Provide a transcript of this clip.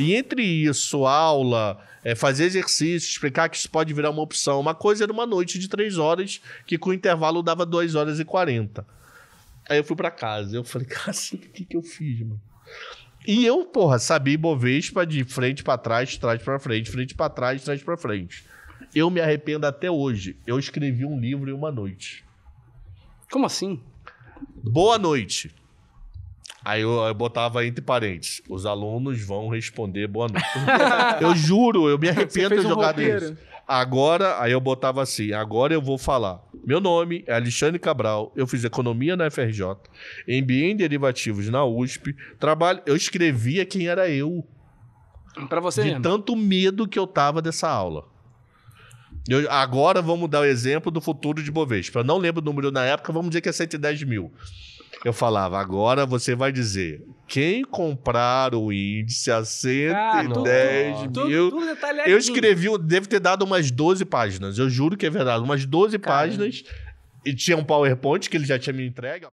E entre isso, aula, é, fazer exercício, explicar que isso pode virar uma opção. Uma coisa era uma noite de três horas, que com intervalo dava 2 horas e 40. Aí eu fui para casa. Eu falei, cara, o que, que eu fiz, mano? E eu, porra, sabia Bovespa de frente para trás, trás para frente, frente para trás, trás para frente. Eu me arrependo até hoje. Eu escrevi um livro em uma noite. Como assim? Boa noite. Aí eu, eu, botava entre parênteses: os alunos vão responder boa noite. eu juro, eu me arrependo de um jogar nisso. Agora, aí eu botava assim: agora eu vou falar. Meu nome é Alexandre Cabral, eu fiz economia na FRJ, MBA em derivativos na USP, trabalho. Eu escrevia quem era eu. Para você, De mesmo. tanto medo que eu tava dessa aula. Eu, agora vamos dar o exemplo do futuro de Bovespa. Eu não lembro o número na época, vamos dizer que é 110 mil. Eu falava, agora você vai dizer, quem comprar o índice a 110 ah, tudo, mil... Tudo, tudo eu escrevi, eu devo ter dado umas 12 páginas, eu juro que é verdade, umas 12 Caramba. páginas, e tinha um PowerPoint que ele já tinha me entregue.